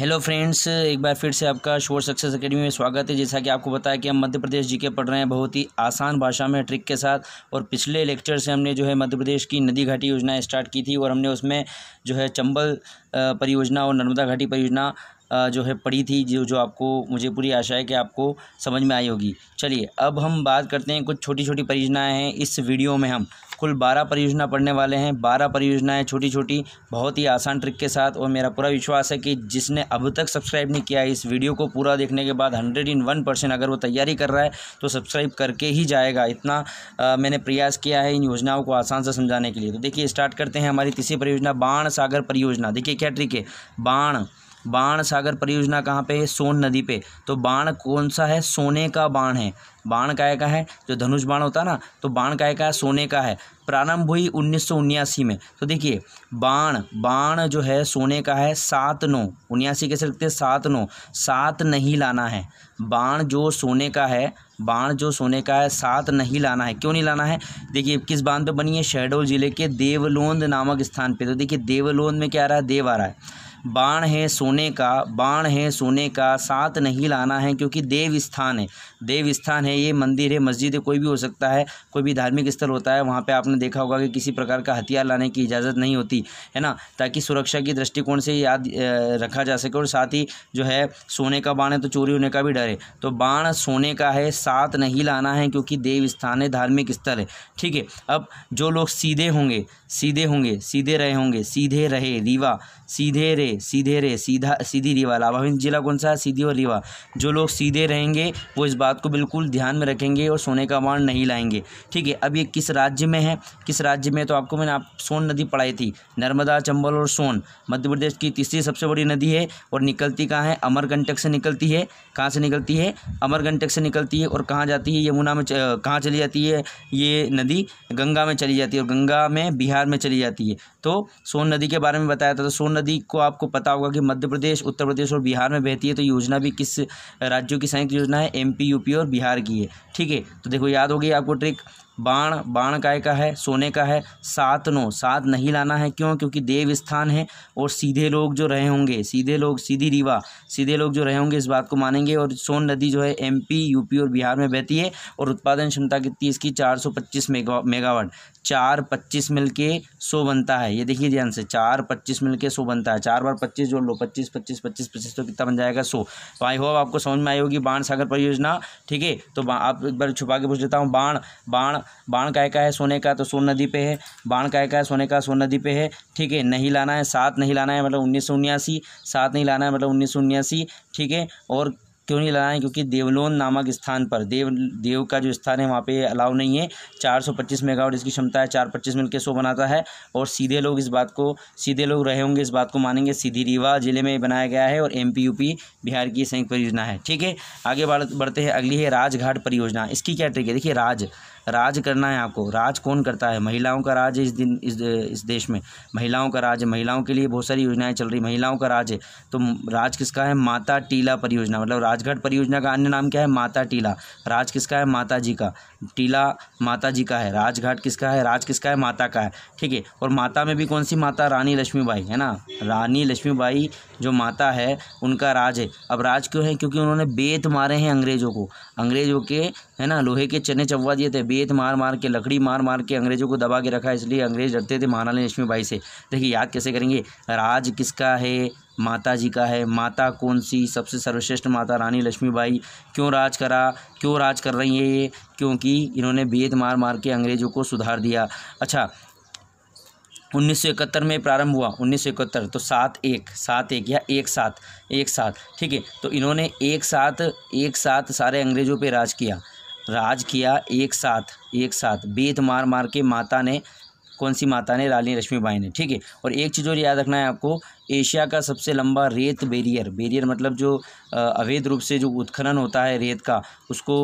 hello friends एक बार फिर से आपका शोर सक्सेस एकेडमी में स्वागत है जैसा कि आपको बताया कि हम मध्य प्रदेश जी के पढ़ रहे हैं बहुत ही आसान भाषा में ट्रिक के साथ और पिछले लेक्चर से हमने जो है मध्य प्रदेश की नदी घाटी योजना स्टार्ट की थी और हमने उसमें जो है चंबल परियोजना और नर्मदा घाटी परियोजना जो है पढ़ी थी जो जो आपको मुझे पूरी आशा है कि आपको समझ में आई होगी चलिए अब हम बात करते हैं कुछ छोटी छोटी परियोजनाएँ हैं इस वीडियो में हम कुल बारह परियोजना पढ़ने वाले हैं बारह परियोजनाएँ छोटी छोटी बहुत ही आसान ट्रिक के साथ और मेरा पूरा विश्वास है कि जिसने अब तक सब्सक्राइब नहीं किया है इस वीडियो को पूरा देखने के बाद हंड्रेड इन वन परसेंट अगर वो तैयारी कर रहा है तो सब्सक्राइब करके ही जाएगा इतना आ, मैंने प्रयास किया है इन योजनाओं को आसान से समझाने के लिए तो देखिए स्टार्ट करते हैं हमारी तीसरी परियोजना बाण सागर परियोजना देखिए क्या ट्रिक है बाण बाण सागर परियोजना कहाँ पे है सोन नदी पे तो बाण कौन सा है सोने का बाण है बाण काय का है जो धनुष बाण होता है ना तो बाण काय का है सोने का है प्रारंभ हुई उन्नीस में तो देखिए बाण बाण जो है सोने का है सात नौ उन्यासी कैसे लिखते हैं सात नौ सात नहीं लाना है बाण जो सोने का है बाण जो सोने का है सात नहीं लाना है क्यों नहीं लाना है देखिए किस बांध पे बनी है शहडोल जिले के देवलोंद नामक स्थान पे तो देखिए देवलोंद में क्या आ रहा है देव आ रहा है बाण है सोने का बाण है सोने का साथ नहीं लाना है क्योंकि देव स्थान है देव स्थान है ये मंदिर है मस्जिद है कोई भी हो सकता है कोई भी धार्मिक स्थल होता है वहाँ पे आपने देखा होगा कि किसी प्रकार का हथियार लाने की इजाज़त नहीं होती है ना ताकि सुरक्षा की दृष्टिकोण से याद रखा जा सके और साथ ही जो है सोने का बाण है तो चोरी होने का भी डर है तो बाण सोने का है साथ नहीं लाना है क्योंकि देव स्थान है धार्मिक स्थल है ठीक है अब जो लोग सीधे होंगे सीधे होंगे सीधे रहे होंगे सीधे रहे रीवा सीधे रहे सीधे रे सीधा सीधी रीवा लाभाविंद जिला कौन सा सीधी और रीवा जो लोग सीधे रहेंगे वो इस बात को बिल्कुल ध्यान में रखेंगे और सोने का वाण नहीं लाएंगे ठीक है अब ये किस राज्य में है किस राज्य में तो आपको मैंने आप सोन नदी पढ़ाई थी नर्मदा चंबल और सोन मध्य प्रदेश की तीसरी सबसे बड़ी नदी है और निकलती कहाँ है अमरकंटक से निकलती है कहाँ से निकलती है अमरकंटक से निकलती है और कहाँ जाती है यमुना में कहाँ चली जाती है ये नदी गंगा में चली जाती है और गंगा में बिहार में चली जाती है तो सोन नदी के बारे में बताया था तो सोन नदी को आप आपको पता होगा कि मध्य प्रदेश उत्तर प्रदेश और बिहार में बहती है तो योजना भी किस राज्यों की संयुक्त योजना है एमपी यूपी और बिहार की है ठीक है तो देखो याद होगी आपको ट्रिक बाण बाण काय का है सोने का है सात नो सात नहीं लाना है क्यों क्योंकि देव स्थान है और सीधे लोग जो रहे होंगे सीधे लोग सीधी रीवा सीधे लोग जो रहे होंगे इस बात को मानेंगे और सोन नदी जो है एमपी यूपी और बिहार में बहती है और उत्पादन क्षमता कितनी इसकी चार सौ पच्चीस मेगा मेगावाट चार पच्चीस मिल के सो बनता है ये देखिए ध्यान से चार पच्चीस मिल के सो बनता है चार बार पच्चीस जोड़ लो पच्चीस पच्चीस पच्चीस पच्चीस तो कितना बन जाएगा सो तो आई होप आपको समझ में आई होगी बाण सागर परियोजना ठीक है तो आप एक बार छुपा के पूछ लेता हूँ बाण बाण बाण काय का है सोने का तो सोन नदी पे है बाण काय का है सोने का सोन नदी पे है ठीक है नहीं लाना है सात नहीं लाना है मतलब उन्नीस सौ उन्यासी सात नहीं लाना है मतलब उन्नीस सौ उन्यासी ठीक है और क्यों नहीं लाना है क्योंकि देवलोन नामक स्थान पर देव देव का जो स्थान है वहाँ पे अलाउ नहीं है चार सौ पच्चीस मेगावाट इसकी क्षमता है चार पच्चीस मिल के सो बनाता है और सीधे लोग इस बात को सीधे लोग रहे होंगे इस बात को मानेंगे सीधी रीवा जिले में बनाया गया है और एम बिहार की संयुक्त परियोजना है ठीक है आगे बढ़ते हैं अगली है राजघाट परियोजना इसकी क्या ट्रिक है देखिए राज राज करना है आपको राज कौन करता है महिलाओं का राज है इस दिन इस इस देश में महिलाओं का राज है महिलाओं के लिए बहुत सारी योजनाएं चल रही महिलाओं का राज है तो राज किसका है माता टीला परियोजना मतलब राजघाट परियोजना का अन्य नाम क्या है माता टीला राज किसका है माता जी का टीला माता जी का है राजघाट किसका है राज किसका है माता का है ठीक है और माता में भी कौन सी माता रानी लक्ष्मीबाई है ना रानी लक्ष्मीबाई जो माता है उनका राज है अब राज क्यों है क्योंकि उन्होंने बेत मारे हैं अंग्रेज़ों को अंग्रेज़ों के है ना लोहे के चने चबवा दिए थे बेत मार मार के लकड़ी मार मार के अंग्रेज़ों को दबा के रखा इसलिए अंग्रेज़ डरते थे महारानी बाई से देखिए याद कैसे करेंगे राज किसका है माता जी का है माता कौन सी सबसे सर्वश्रेष्ठ माता रानी लक्ष्मीबाई क्यों राज करा क्यों राज कर रही है ये क्योंकि इन्होंने बेत मार मार के अंग्रेज़ों को सुधार दिया अच्छा उन्नीस में प्रारंभ हुआ उन्नीस तो सात एक सात एक या एक सात एक सात ठीक है तो इन्होंने एक साथ एक साथ सारे अंग्रेज़ों पे राज किया राज किया एक साथ एक साथ बेत मार मार के माता ने कौन सी माता ने रानी बाई ने ठीक है और एक चीज़ और याद रखना है आपको एशिया का सबसे लंबा रेत बेरियर बेरियर मतलब जो अवैध रूप से जो उत्खनन होता है रेत का उसको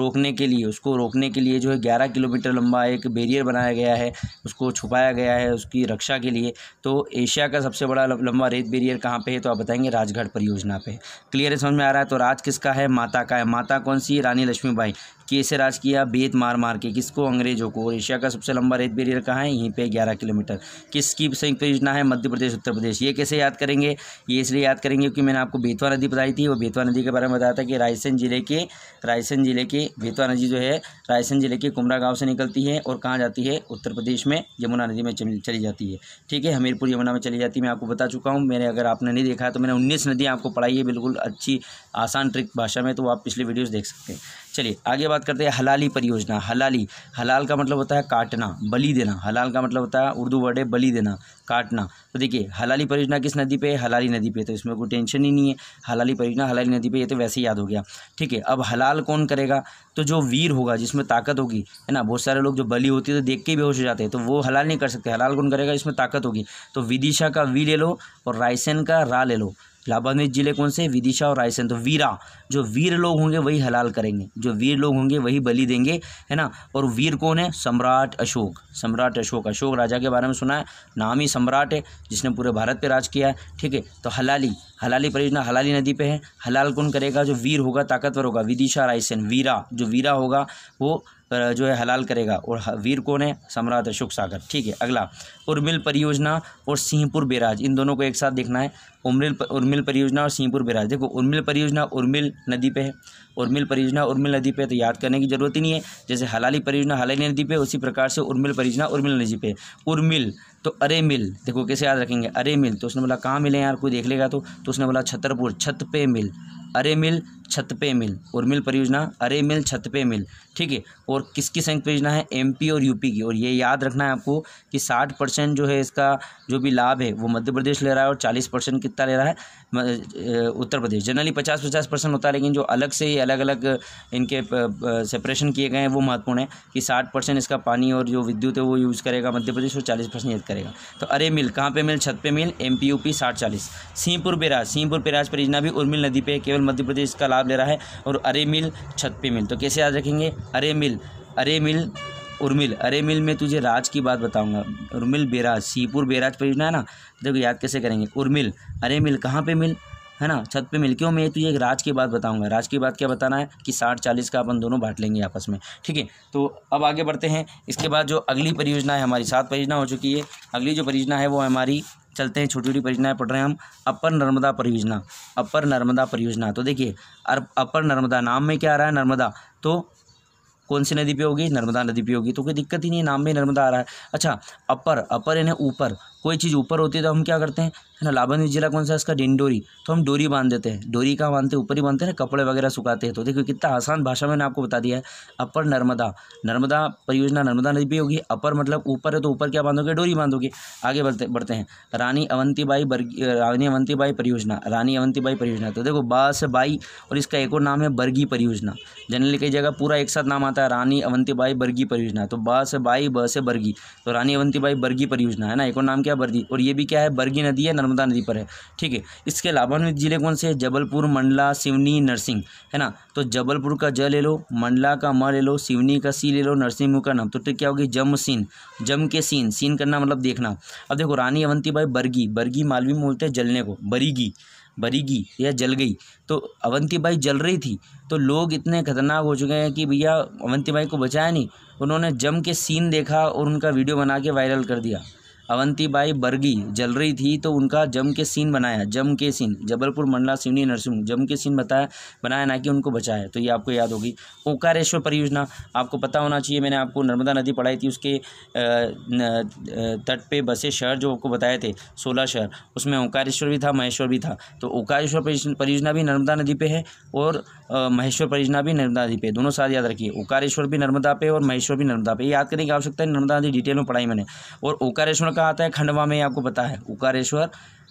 रोकने के लिए उसको रोकने के लिए जो है ग्यारह किलोमीटर लंबा एक बेरियर बनाया गया है उसको छुपाया गया है उसकी रक्षा के लिए तो एशिया का सबसे बड़ा लंबा रेत बेरियर कहाँ पर है तो आप बताएंगे राजघाट परियोजना पर क्लियर समझ में आ रहा है तो राज किसका है माता का है माता कौन सी रानी लक्ष्मीबाई कैसे राज किया बेत मार मार के किसको अंग्रेजों को और एशिया का सबसे लंबा रेत बेरियर कहाँ है यहीं पे 11 किलोमीटर किसकी संयुक्त योजना है मध्य प्रदेश उत्तर प्रदेश ये कैसे याद करेंगे ये इसलिए याद करेंगे क्योंकि मैंने आपको बेतवा नदी बताई थी और बेतवा नदी के बारे में बताया था कि रायसेन जिले के रायसेन जिले के बेतवा नदी जो है रायसेन जिले के कुमरा गाँव से निकलती है और कहाँ जाती है उत्तर प्रदेश में यमुना नदी में चली जाती है ठीक है हमीरपुर यमुना में चली जाती है मैं आपको बता चुका हूँ मैंने अगर आपने नहीं देखा तो मैंने उन्नीस नदियाँ आपको पढ़ाई है बिल्कुल अच्छी आसान ट्रिक भाषा में तो आप पिछले वीडियोज़ देख सकते हैं चलिए आगे बात करते हैं हलाली परियोजना हलाली हलाल का मतलब होता है काटना बलि देना हलाल का मतलब होता है उर्दू वर्ड है बलि देना काटना तो देखिए हलाली परियोजना किस नदी पे है हलाली नदी पे तो इसमें कोई टेंशन ही नहीं है हलाली परियोजना हलाली नदी पे ये तो वैसे ही याद हो गया ठीक है अब हलाल कौन करेगा तो जो वीर होगा जिसमें ताकत होगी है ना बहुत सारे लोग जो बली होती है तो देख के बेहोश हो जाते हैं तो वो हलाल नहीं कर सकते हलाल कौन करेगा इसमें ताकत होगी तो विदिशा का वी ले लो और रायसेन का रा ले लो इलाहाबाद में ज़िले कौन से विदिशा और रायसेन तो वीरा जो वीर लोग होंगे वही हलाल करेंगे जो वीर लोग होंगे वही बलि देंगे है ना और वीर कौन है सम्राट अशोक सम्राट अशोक अशोक राजा के बारे में सुना है नाम ही सम्राट है जिसने पूरे भारत पर राज किया है ठीक है तो हलाली हलाली परियोजना हलाली नदी पे है हलाल कौन करेगा जो वीर होगा ताकतवर होगा विदिशा रायसेन वीरा जो वीरा होगा वो जो है हलाल करेगा और वीर कौन है सम्राट अशोक सागर ठीक है अगला उर्मिल परियोजना और सिंहपुर बेराज इन दोनों को एक साथ देखना है उर्मिल उर्मिल परियोजना और सिंहपुर बैराज देखो उर्मिल परियोजना उर्मिल नदी पे है उर्मिल परियोजना उर्मिल नदी पे तो याद करने की ज़रूरत ही नहीं है जैसे हलाली परियोजना हलाली नदी पे उसी प्रकार से उर्मिल परियोजना उर्मिल नदी पे उर्मिल तो अरे मिल देखो कैसे याद रखेंगे अरे मिल तो उसने बोला कहाँ मिले यार कोई देख लेगा तो तो उसने बोला छतरपुर छत पे मिल अरे मिल छत पे मिल उर्मिल परियोजना अरे मिल छत पे मिल ठीक है और किसकी संयुक्त परियोजना है एमपी और यूपी की और ये याद रखना है आपको कि साठ परसेंट जो है इसका जो भी लाभ है वो मध्य प्रदेश ले रहा है और चालीस परसेंट की कितना ले रहा है उत्तर प्रदेश जनरली पचास पचास परसेंट होता है लेकिन जो अलग से ही अलग अलग इनके सेपरेशन किए गए हैं वो महत्वपूर्ण है कि साठ परसेंट इसका पानी और जो विद्युत है वो यूज़ करेगा मध्य प्रदेश और चालीस परसेंट यूज़ करेगा तो अरे मिल कहाँ पे मिल छत पे मिल एम पी यू पी साठ चालीस सिंहपुर बिराज सिंहपुर बिराज परियोजना भी उर्मिल नदी पर केवल मध्य प्रदेश का लाभ ले रहा है और अरे मिल छत पे मिल तो कैसे याद रखेंगे अरे मिल अरे मिल उर्मिल अरे मिल में तुझे राज की बात बताऊंगा उर्मिल बेराज सीपुर बेराज परियोजना है ना देखो याद कैसे करेंगे उर्मिल अरे मिल कहाँ पे मिल है ना छत पे मिल क्यों मैं तुझे एक राज की बात बताऊंगा राज की बात क्या बताना है कि साठ चालीस का अपन दोनों बांट लेंगे आपस में ठीक है तो अब आगे बढ़ते हैं इसके बाद जो अगली परियोजना है हमारी सात परियोजना हो चुकी है अगली जो परियोजना है वो हमारी चलते हैं छोटी छोटी परियोजनाएं पढ़ रहे हैं हम अपर नर्मदा परियोजना अपर नर्मदा परियोजना तो देखिए अपर नर्मदा नाम में क्या आ रहा है नर्मदा तो कौन सी नदी पे होगी नर्मदा नदी पे होगी तो कोई दिक्कत ही नहीं है नाम में नर्मदा आ रहा है अच्छा अपर अपर यानी ऊपर कोई चीज़ ऊपर होती है तो हम क्या करते हैं है ना लाभन जिला कौन सा है इसका डिंडोरी तो हम डोरी बांध देते हैं डोरी कहाँ बांधते हैं ऊपर ही बांधते हैं ना कपड़े वगैरह सुखाते हैं तो देखिए कितना आसान भाषा मैंने आपको बता दिया है अपर नर्मदा नर्मदा परियोजना नर्मदा नदी भी होगी अपर मतलब ऊपर है तो ऊपर क्या बांधोगे डोरी बांधोगे आगे बढ़ते बढ़ते हैं रानी अवंतीबाई बर्गी रानी अवंतीबाई परियोजना रानी अवंतीबाई परियोजना तो देखो बा से बाई और इसका एक और नाम है बर्गी परियोजना जनरली कई जगह पूरा एक साथ नाम आता है रानी अवंतीबाई बर्गी परियोजना तो बा से बाई ब से बर्गी तो रानी अवंतीबाई बर्गी परियोजना है ना एक और नाम क्या क्या बर्दी और ये भी क्या है बर्गी नदी है नर्मदा नदी पर है ठीक है इसके लाभान्वित जिले कौन से हैं जबलपुर मंडला सिवनी नरसिंह है ना तो जबलपुर का ज ले लो मंडला का म ले लो सिवनी का सी ले लो नरसिंह का नाम तो ठीक क्या होगी जम सीन जम के सीन सीन करना मतलब देखना अब देखो रानी अवंती अवंतीबाई बर्गी बर्गी मालवी में बोलते हैं जलने को बरीगी बरीगी या जल गई तो अवंती बाई जल रही थी तो लोग इतने खतरनाक हो चुके हैं कि भैया अवंती बाई को बचाया नहीं उन्होंने जम के सीन देखा और उनका वीडियो बना के वायरल कर दिया अवंतीबाई बर्गी जल रही थी तो उनका जम के सीन बनाया जम के सीन जबलपुर मंडला सिवनी नरसिंह जम के सीन बताया बनाया ना कि उनको बचाया तो ये आपको याद होगी ओकारेश्वर परियोजना आपको पता होना चाहिए मैंने आपको नर्मदा नदी पढ़ाई थी उसके तट पे बसे शहर जो आपको बताए थे सोलह शहर उसमें ओंकारेश्वर भी था महेश्वर भी था तो ओकारेश्वर परियोजना भी नर्मदा नदी पर है और महेश्वर परियोजना भी नर्मदा नदी पर दोनों साथ याद रखिए ओकारेश्वर भी नर्मदा पे और महेश्वर भी नर्मदा पे याद करने की आवश्यकता है नर्मदा नदी डिटेल में पढ़ाई मैंने और ओकारेश्वर का कहाँ आता है खंडवा में आपको पता है ओकारेश्वर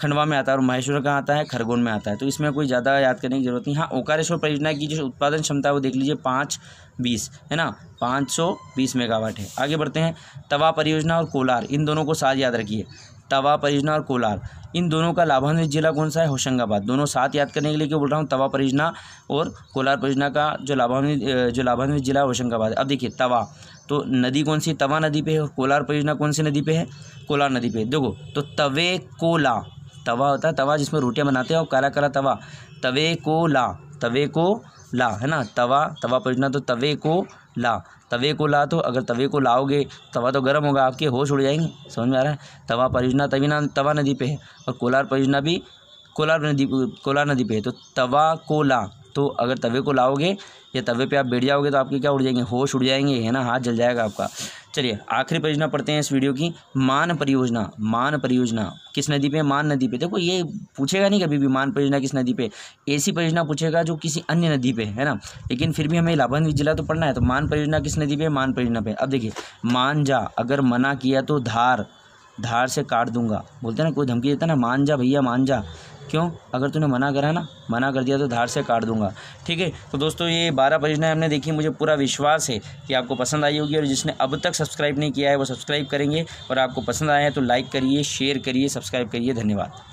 खंडवा में आता है और महेश्वर कहाँ आता है खरगोन में आता है तो इसमें कोई ज़्यादा याद करने की जरूरत नहीं हाँ ओकारेश्वर परियोजना की जो उत्पादन क्षमता है वो देख लीजिए पाँच बीस है ना पाँच सौ बीस मेगावाट है आगे बढ़ते हैं तवा परियोजना और कोलार इन दोनों को साथ याद रखिए तवा परियोजना और कोलार इन दोनों का लाभान्वित जिला कौन सा है होशंगाबाद दोनों साथ याद करने के लिए क्यों बोल रहा हूँ तवा परियोजना और कोलार परियोजना का जो लाभान्वित जो लाभान्वित जिला है होशंगाबाद अब देखिए तवा तो नदी कौन सी तवा नदी पे है कोलार परियोजना कौन सी नदी पे है कोलार नदी पे देखो तो तवे कोला तवा होता है तवा जिसमें रोटियां बनाते हैं और काला काला तवा तवे को ला तवे को ला है ना तवा तवा परियोजना तो तवे को ला तवे को ला तो अगर तवे को लाओगे तवा तो गर्म होगा आपके होश उड़ जाएंगे समझ में आ रहा है तवा परियोजना तभी ना तवा नदी पे है और कोलार परियोजना भी कोलार नदी कोलार नदी पे है तो तवा कोला तो अगर तवे को लाओगे या तवे पे आप बैठ जाओगे तो आपके क्या उड़ जाएंगे होश उड़ जाएंगे है ना हाथ जल जाएगा आपका चलिए आखिरी परियोजना पढ़ते हैं इस वीडियो की मान परियोजना मान परियोजना किस नदी पे मान नदी पे देखो ये पूछेगा नहीं कभी भी मान परियोजना किस नदी पे ऐसी परियोजना पूछेगा जो किसी अन्य नदी पे है ना लेकिन फिर भी हमें लाभान्वित जिला तो पढ़ना है तो मान परियोजना किस नदी पे मान परियोजना पे अब देखिए मान जा अगर मना किया तो धार धार से काट दूंगा बोलते हैं ना कोई धमकी देता ना मान जा भैया मान जा क्यों अगर तूने मना करा ना मना कर दिया तो धार से काट दूंगा ठीक है तो दोस्तों ये बारह परियोजनाएं हमने देखी मुझे पूरा विश्वास है कि आपको पसंद आई होगी और जिसने अब तक सब्सक्राइब नहीं किया है वो सब्सक्राइब करेंगे और आपको पसंद आया है तो लाइक करिए शेयर करिए सब्सक्राइब करिए धन्यवाद